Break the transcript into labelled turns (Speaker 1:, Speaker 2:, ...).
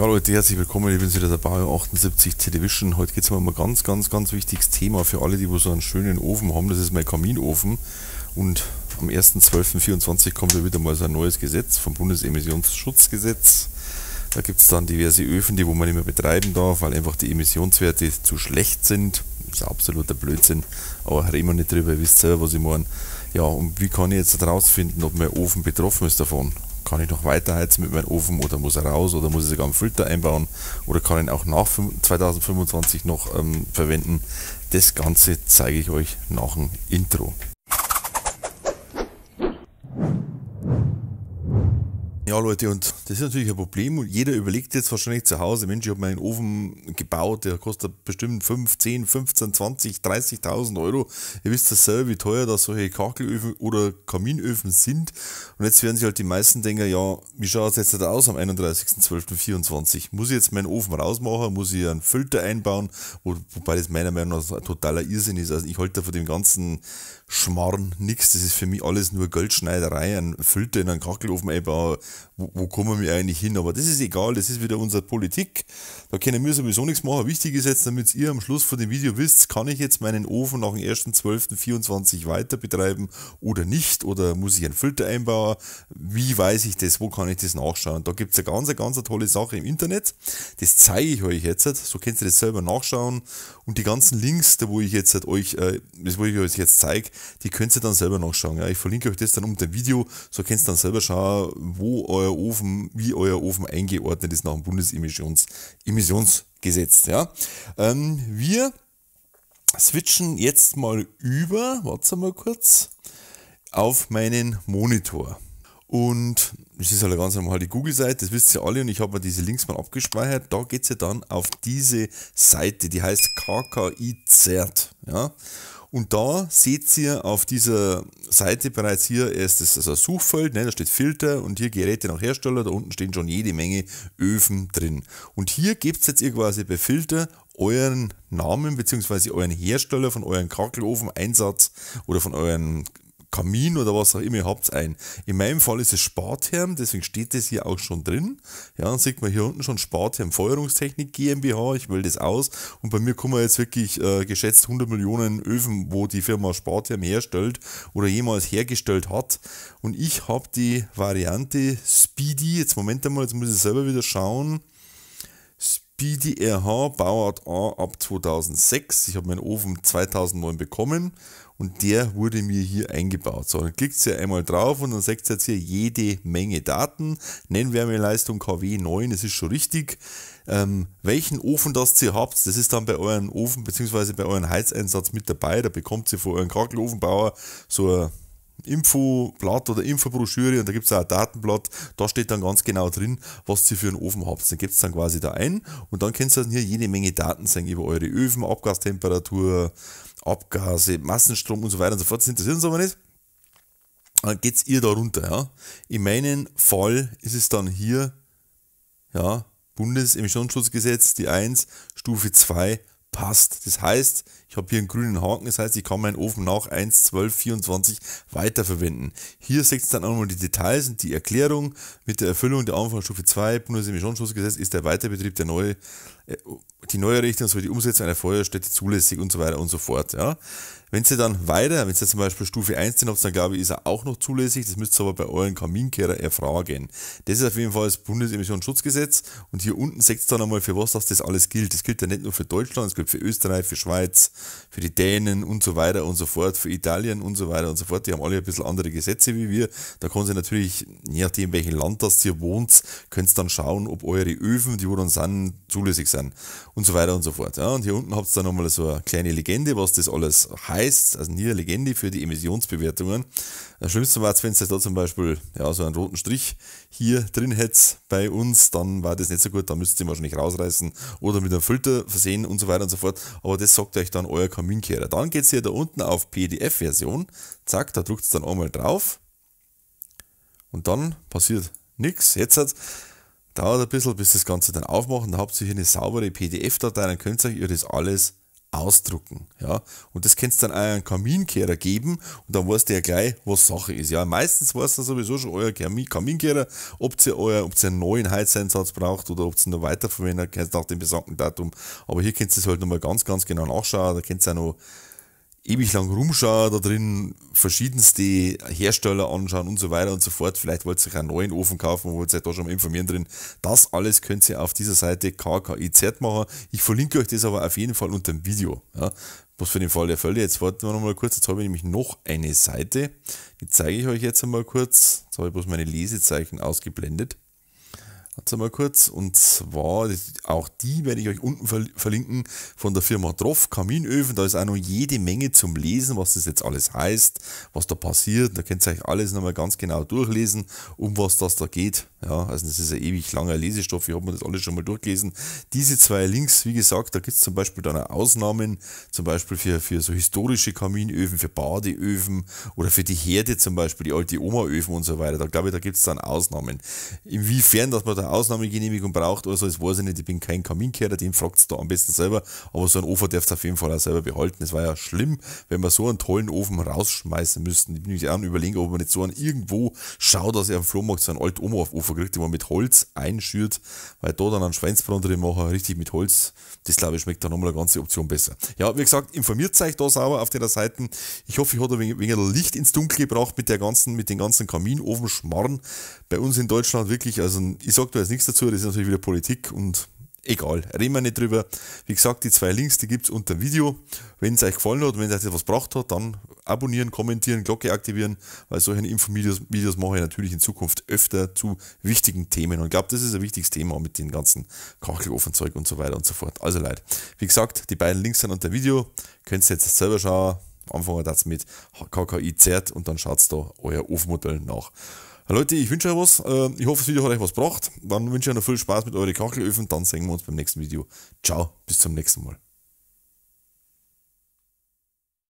Speaker 1: Ja Leute, herzlich willkommen, ich bin wieder der Bayer78 Television. Heute geht es mal um ein ganz, ganz, ganz wichtiges Thema für alle, die so einen schönen Ofen haben. Das ist mein Kaminofen. Und am 1.12.24 kommt ja wieder mal so ein neues Gesetz vom Bundesemissionsschutzgesetz. Da gibt es dann diverse Öfen, die wo man nicht mehr betreiben darf, weil einfach die Emissionswerte zu schlecht sind. Das ist absoluter Blödsinn, aber reden wir nicht drüber, ihr wisst selber, was ich meine. Ja, und wie kann ich jetzt herausfinden, ob mein Ofen betroffen ist davon? kann ich noch weiterheizen mit meinem Ofen oder muss er raus oder muss ich sogar einen Filter einbauen oder kann ich ihn auch nach 2025 noch ähm, verwenden. Das Ganze zeige ich euch nach dem Intro. Ja Leute, und das ist natürlich ein Problem und jeder überlegt jetzt wahrscheinlich zu Hause, Mensch, ich habe meinen Ofen gebaut, der kostet bestimmt 5, 10, 15, 20, 30.000 Euro. Ihr wisst ja selber, wie teuer da solche Kakelöfen oder Kaminöfen sind. Und jetzt werden sich halt die meisten denken, ja, wie schaut es jetzt aus am 31.12.24? Muss ich jetzt meinen Ofen rausmachen? Muss ich einen Filter einbauen? Wobei das meiner Meinung nach ein totaler Irrsinn ist. Also ich halte da von dem ganzen Schmarrn nichts. Das ist für mich alles nur Geldschneiderei. Ein Filter in einen Kachelofen einbauen, wo, wo kommen kommen wir eigentlich hin. Aber das ist egal, das ist wieder unsere Politik. Da können wir sowieso nichts machen. Wichtig ist jetzt, damit ihr am Schluss von dem Video wisst, kann ich jetzt meinen Ofen nach dem 1.12.24 weiter betreiben oder nicht? Oder muss ich einen Filter einbauen? Wie weiß ich das? Wo kann ich das nachschauen? Da gibt es eine ganz, ganz tolle Sache im Internet. Das zeige ich euch jetzt. So könnt ihr das selber nachschauen und die ganzen Links, da wo ich jetzt halt euch, äh, wo ich euch jetzt zeige, die könnt ihr dann selber nachschauen. Ja. Ich verlinke euch das dann unter dem Video, so könnt ihr dann selber schauen, wo euer Ofen, wie euer Ofen eingeordnet ist nach dem Bundesemissionsgesetz. Ja. Ähm, wir switchen jetzt mal über, warte mal kurz, auf meinen Monitor. Und es ist halt eine ganz normale Google-Seite, das wisst ihr alle. Und ich habe mir diese Links mal abgespeichert. Da geht ihr ja dann auf diese Seite, die heißt KKI-Zert. Ja? Und da seht ihr auf dieser Seite bereits hier erst das also Suchfeld, ne, da steht Filter und hier Geräte nach Hersteller, da unten stehen schon jede Menge Öfen drin. Und hier gebt jetzt ihr quasi bei Filter euren Namen bzw. euren Hersteller von euren Kachelofen, Einsatz oder von euren Kamin oder was auch immer ihr habt ein. In meinem Fall ist es Spartherm, deswegen steht das hier auch schon drin. Ja, dann sieht man hier unten schon Spartherm Feuerungstechnik GmbH, ich wähle das aus und bei mir kommen jetzt wirklich äh, geschätzt 100 Millionen Öfen, wo die Firma Spartherm herstellt oder jemals hergestellt hat und ich habe die Variante Speedy, jetzt Moment einmal, jetzt muss ich selber wieder schauen. BDRH Bauart A ab 2006. Ich habe meinen Ofen 2009 bekommen und der wurde mir hier eingebaut. So, dann klickt ihr einmal drauf und dann seht ihr jetzt hier jede Menge Daten. Nennwärmeleistung KW9, das ist schon richtig. Ähm, welchen Ofen das ihr habt, das ist dann bei euren Ofen bzw. bei euren Heizeinsatz mit dabei. Da bekommt ihr von euren Kachelovenbauer so ein Infoblatt oder Infobroschüre und da gibt es auch ein Datenblatt, da steht dann ganz genau drin, was ihr für einen Ofen habt. Dann gebt es dann quasi da ein und dann könnt ihr dann hier jede Menge Daten sehen über eure Öfen, Abgastemperatur, Abgase, Massenstrom und so weiter und so fort. Das interessiert uns aber nicht. Dann geht es ihr da runter. Ja. In meinem Fall ist es dann hier ja, Bundesemissionsschutzgesetz, die 1, Stufe 2 passt. Das heißt, ich habe hier einen grünen Haken, das heißt, ich kann meinen Ofen nach 1, 12, 24 weiterverwenden. Hier seht ihr dann auch nochmal die Details und die Erklärung. Mit der Erfüllung der Anfangsstufe 2 Bundesemissionsschutzgesetz ist der Weiterbetrieb der neue, äh, die neue Richtung sowie also die Umsetzung einer Feuerstätte zulässig und so weiter und so fort. Ja. Wenn ihr dann weiter, wenn ihr zum Beispiel Stufe 1 dann habt, dann glaube ich, ist er auch noch zulässig. Das müsst ihr aber bei euren Kaminkehrer erfragen. Das ist auf jeden Fall das Bundesemissionsschutzgesetz. Und hier unten seht ihr dann einmal, für was das, das alles gilt. Das gilt ja nicht nur für Deutschland, es gilt für Österreich, für Schweiz, für die Dänen und so weiter und so fort, für Italien und so weiter und so fort. Die haben alle ein bisschen andere Gesetze wie wir. Da können Sie natürlich, je nachdem, welchem Land das hier wohnt, könnt dann schauen, ob eure Öfen, die wo dann sind, zulässig sind und so weiter und so fort. Ja, und hier unten habt ihr dann nochmal so eine kleine Legende, was das alles heißt. Also hier eine Legende für die Emissionsbewertungen. Das Schlimmste war es, wenn es da zum Beispiel ja, so einen roten Strich hier drin hätte bei uns, dann war das nicht so gut, dann müsst ihr wahrscheinlich rausreißen oder mit einem Filter versehen und so weiter und so fort. Aber das sagt euch dann euer Kaminkehrer. Dann geht es hier da unten auf PDF-Version. Zack, da drückt es dann einmal drauf. Und dann passiert nichts. Jetzt hat dauert ein bisschen, bis das Ganze dann aufmacht. Da habt ihr hier eine saubere PDF-Datei, dann könnt ihr euch das alles ausdrucken. Ja? Und das kannst du dann einen Kaminkehrer geben und dann weißt du ja gleich, was Sache ist. Ja? Meistens weißt du sowieso schon euer Kaminkehrer, ob ihr, euer, ob ihr einen neuen Heizeinsatz braucht oder ob ihr noch weiterverwendet, nach dem besagten Datum. Aber hier könnt ihr es halt nochmal ganz, ganz genau nachschauen. Da könnt ihr auch noch ewig lang rumschauen, da drin verschiedenste Hersteller anschauen und so weiter und so fort. Vielleicht wollt ihr euch einen neuen Ofen kaufen, wollt ihr euch da schon mal informieren drin. Das alles könnt ihr auf dieser Seite KKIZ machen. Ich verlinke euch das aber auf jeden Fall unter dem Video. Ja. Was für den Fall der Fälle. Jetzt warten wir noch mal kurz. Jetzt habe ich nämlich noch eine Seite. Die zeige ich euch jetzt einmal kurz. Jetzt habe ich bloß meine Lesezeichen ausgeblendet. Warte mal kurz. Und zwar, auch die werde ich euch unten verlinken von der Firma Troff, Kaminöfen. Da ist auch noch jede Menge zum Lesen, was das jetzt alles heißt, was da passiert. Da könnt ihr euch alles nochmal ganz genau durchlesen, um was das da geht. Ja, also das ist ein ewig langer Lesestoff, ich habe mir das alles schon mal durchgelesen. Diese zwei Links, wie gesagt, da gibt es zum Beispiel dann Ausnahmen, zum Beispiel für, für so historische Kaminöfen, für Badeöfen oder für die Herde zum Beispiel, die alte Omaöfen und so weiter. Da glaube ich, da gibt es dann Ausnahmen. Inwiefern, dass man da Ausnahmegenehmigung braucht oder so, das weiß ich nicht, ich bin kein Kaminkehrer, den fragt es da am besten selber, aber so einen Ofen darfst du auf jeden Fall auch selber behalten. Es war ja schlimm, wenn wir so einen tollen Ofen rausschmeißen müssten. Ich bin mir an überlegen, ob man nicht so einen irgendwo schaut, dass er am Flohmarkt so einen alten Oma-Ofen gekriegt, die man mit Holz einschürt, weil da dann einen Schweinsbrand drin machen, richtig mit Holz. Das glaube ich schmeckt dann nochmal eine ganze Option besser. Ja, wie gesagt, informiert euch da sauber auf den Seiten. Ich hoffe, ich habe ein wenig Licht ins Dunkel gebracht mit der ganzen, mit den ganzen Kaminofenschmarren. Bei uns in Deutschland wirklich, also ich sage da jetzt nichts dazu, das ist natürlich wieder Politik und egal, reden wir nicht drüber. Wie gesagt, die zwei Links, die gibt es unter dem Video. Wenn es euch gefallen hat, wenn es euch etwas gebracht hat, dann abonnieren, kommentieren, Glocke aktivieren, weil solche Infovideos Videos mache ich natürlich in Zukunft öfter zu wichtigen Themen. Und ich glaube, das ist ein wichtiges Thema mit den ganzen Kachelofenzeug und so weiter und so fort. Also Leute, wie gesagt, die beiden Links sind unter dem Video. Könnt ihr jetzt selber schauen. Anfangen das mit KKI Z und dann schaut da euer Ofenmodell nach. Leute, ich wünsche euch was. Äh, ich hoffe, das Video hat euch was gebracht. Dann wünsche ich euch noch viel Spaß mit euren Kachelöfen. Dann sehen wir uns beim nächsten Video. Ciao, bis zum nächsten Mal.